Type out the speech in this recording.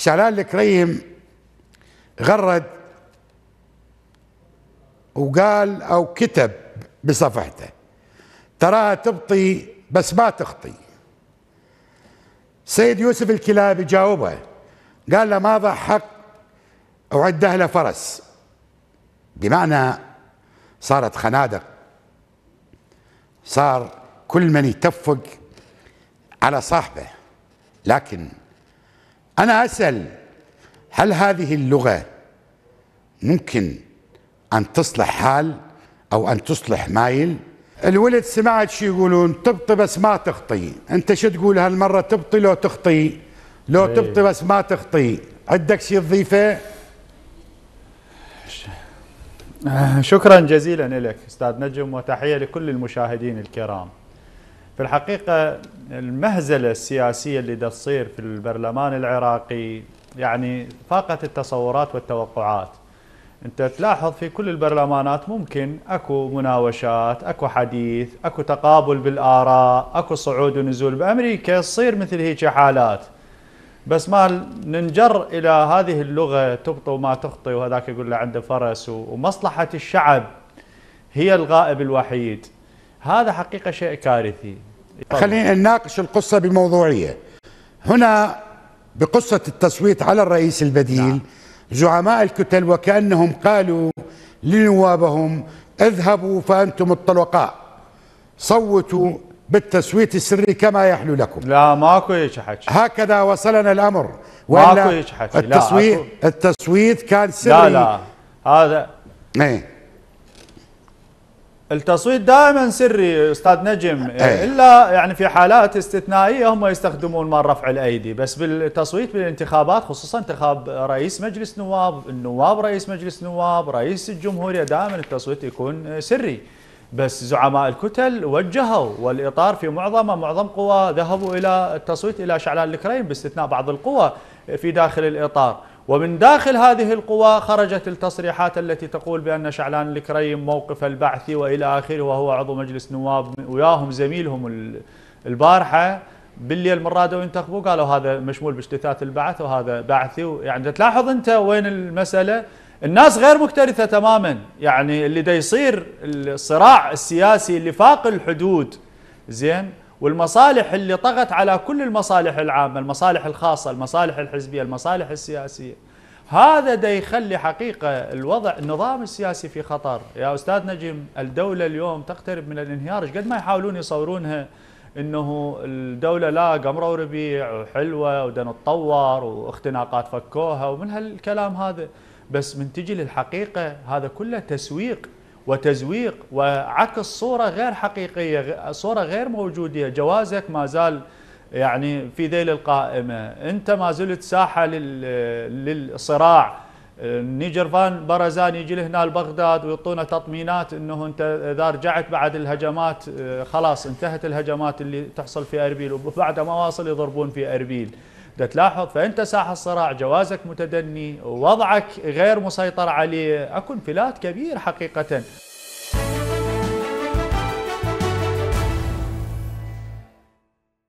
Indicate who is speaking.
Speaker 1: شعلان الكريم غرد وقال او كتب بصفحته تراها تبطي بس ما تخطي سيد يوسف الكلابي جاوبه قال له ما ضحك وعد له فرس بمعنى صارت خنادق صار كل من يتفق على صاحبه لكن أنا أسأل هل هذه اللغة ممكن أن تصلح حال أو أن تصلح مايل الولد سمعت شو يقولون تبطي بس ما تخطي أنت شو تقول هالمرة تبطي لو تخطي
Speaker 2: لو أيه. تبطي بس ما تخطي عندك شي تضيفه شكرا جزيلا لك استاذ نجم وتحيه لكل المشاهدين الكرام في الحقيقة المهزلة السياسية اللي دا تصير في البرلمان العراقي يعني فاقت التصورات والتوقعات انت تلاحظ في كل البرلمانات ممكن اكو مناوشات اكو حديث اكو تقابل بالاراء اكو صعود ونزول بامريكا تصير مثل هيك حالات بس ما ننجر الى هذه اللغه تبطي وما تخطي وهذاك يقول له عنده فرس ومصلحه الشعب هي الغائب الوحيد هذا حقيقه شيء كارثي خلينا
Speaker 1: نناقش القصة بموضوعية هنا بقصة التصويت على الرئيس البديل نعم. زعماء الكتل وكأنهم قالوا لنوابهم اذهبوا فأنتم الطلقاء صوتوا بالتصويت السري كما يحلو لكم لا ماكو هيك حكي هكذا وصلنا الامر ماكو هيك حكي التصويت لا التصويت كان سري لا لا هذا ايه
Speaker 2: التصويت دائما سري استاذ نجم أي. الا يعني في حالات استثنائيه هم يستخدمون مال رفع الايدي بس بالتصويت بالانتخابات خصوصا انتخاب رئيس مجلس نواب النواب رئيس مجلس نواب رئيس الجمهوريه دائما التصويت يكون سري بس زعماء الكتل وجهوا والاطار في معظمه معظم قوى ذهبوا الى التصويت الى شعلان الكريم باستثناء بعض القوى في داخل الاطار ومن داخل هذه القوى خرجت التصريحات التي تقول بأن شعلان الكريم موقف البعثي وإلى آخره وهو عضو مجلس نواب وياهم زميلهم البارحة بالليل من رادوا ينتخبوا قالوا هذا مشمول باجتثاث البعث وهذا بعثي يعني تلاحظ أنت وين المسألة الناس غير مكترثة تماما يعني اللي دا يصير الصراع السياسي اللي فاق الحدود زين والمصالح اللي طغت على كل المصالح العامة المصالح الخاصة المصالح الحزبية المصالح السياسية هذا دا يخلي حقيقة الوضع النظام السياسي في خطر يا أستاذ نجم الدولة اليوم تقترب من الانهيار قد ما يحاولون يصورونها انه الدولة لا قمرة وربيع وحلوة ودنا نتطور واختناقات فكوها ومن هالكلام هذا بس من تجي للحقيقة هذا كله تسويق وتزويق وعكس صورة غير حقيقية صورة غير موجودة جوازك ما زال يعني في ذيل القائمة أنت ما زلت ساحة للصراع نيجرفان برزان يجي لهنا لبغداد ويعطونا تطمينات انه انت اذا رجعت بعد الهجمات خلاص انتهت الهجمات اللي تحصل في اربيل وبعد ما واصل يضربون في اربيل دا تلاحظ فانت ساحه الصراع جوازك متدني وضعك غير مسيطر عليه اكو انفلات كبير حقيقه